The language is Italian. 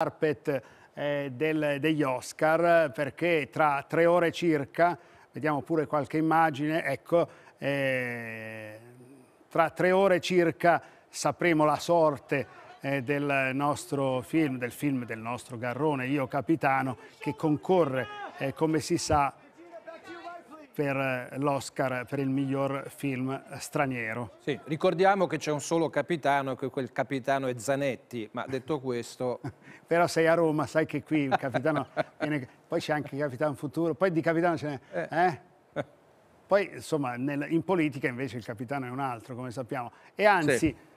carpet eh, del, degli Oscar perché tra tre ore circa, vediamo pure qualche immagine, ecco, eh, tra tre ore circa sapremo la sorte eh, del nostro film, del film del nostro Garrone, Io Capitano, che concorre, eh, come si sa, per l'Oscar per il miglior film straniero. Sì, ricordiamo che c'è un solo capitano e che quel capitano è Zanetti, ma detto questo... Però sei a Roma, sai che qui il capitano... viene... Poi c'è anche il capitano futuro, poi di capitano ce n'è... Eh. eh? Poi, insomma, nel... in politica invece il capitano è un altro, come sappiamo. E anzi... Sì